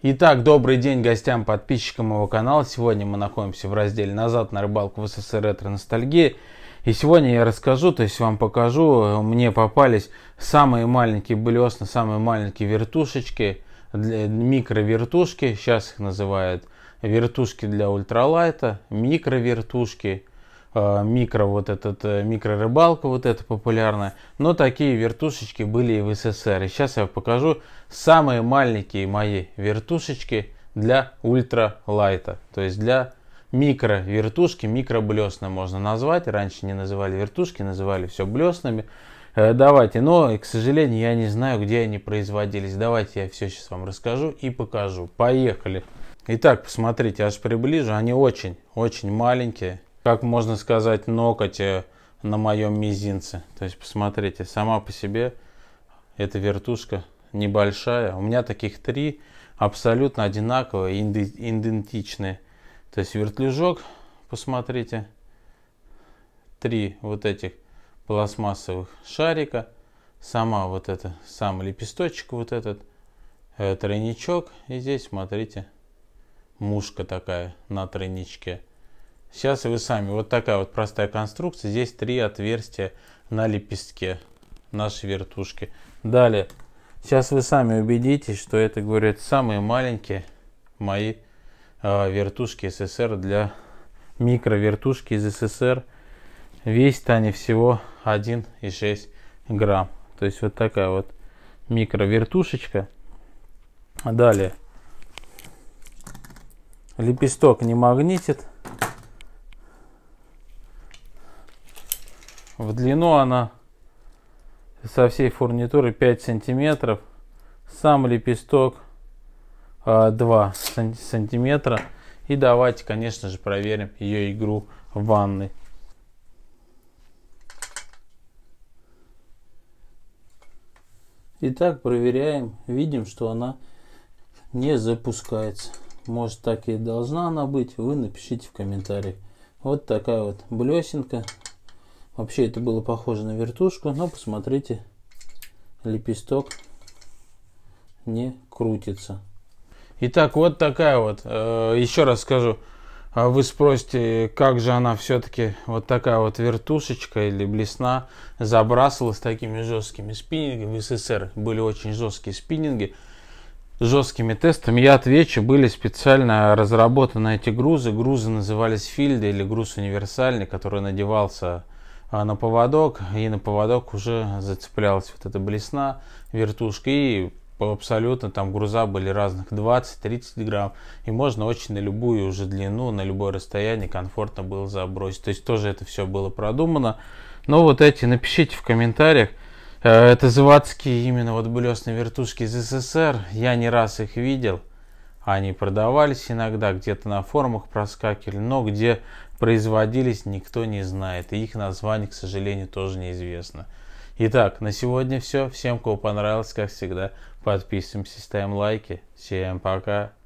Итак, добрый день гостям, подписчикам моего канала. Сегодня мы находимся в разделе «Назад на рыбалку в СССР ретро-ностальгии». И сегодня я расскажу, то есть вам покажу, мне попались самые маленькие блесна, самые маленькие вертушечки, микровертушки, сейчас их называют вертушки для ультралайта, микровертушки, Э, микро вот этот э, микрорыбалка, вот это популярная но такие вертушечки были и в ссср и сейчас я покажу самые маленькие мои вертушечки для ультра лайта то есть для микро вертушки микро блесна можно назвать раньше не называли вертушки называли все блеснами э, давайте но к сожалению я не знаю где они производились давайте я все сейчас вам расскажу и покажу поехали Итак, посмотрите, аж приближу, они очень, очень маленькие как можно сказать, ноготь э, на моем мизинце. То есть, посмотрите, сама по себе эта вертушка небольшая. У меня таких три абсолютно одинаковые, идентичные. То есть вертлюжок, посмотрите, три вот этих пластмассовых шарика, сама вот эта, сам лепесточек вот этот, э, тройничок, и здесь, смотрите, мушка такая на тройничке. Сейчас вы сами. Вот такая вот простая конструкция. Здесь три отверстия на лепестке нашей вертушки. Далее. Сейчас вы сами убедитесь, что это, говорят, самые маленькие мои э, вертушки СССР для микровертушки из СССР. Весят они всего 1,6 грамм. То есть вот такая вот микровертушечка. Далее. Лепесток не магнитит. В длину она со всей фурнитуры 5 сантиметров. Сам лепесток 2 а, сантиметра. И давайте, конечно же, проверим ее игру в ванной. Итак, проверяем. Видим, что она не запускается. Может, так и должна она быть. Вы напишите в комментариях. Вот такая вот блесенка Вообще это было похоже на вертушку, но посмотрите, лепесток не крутится. Итак, вот такая вот. Э, еще раз скажу, а вы спросите, как же она все-таки вот такая вот вертушечка или блесна забрасывалась такими жесткими спиннингами. В СССР были очень жесткие спиннинги жесткими тестами. Я отвечу, были специально разработаны эти грузы. Грузы назывались фильды или груз универсальный, который надевался а, на поводок, и на поводок уже зацеплялась вот эта блесна, вертушка, и абсолютно там груза были разных 20-30 грамм, и можно очень на любую уже длину, на любое расстояние комфортно было забросить. То есть тоже это все было продумано. Но вот эти напишите в комментариях, э, это заводские именно вот блесны вертушки из СССР, я не раз их видел, они продавались иногда, где-то на форумах проскакивали, но где производились, никто не знает. И их название, к сожалению, тоже неизвестно. Итак, на сегодня все. Всем, кому понравилось, как всегда, подписываемся, ставим лайки. Всем пока.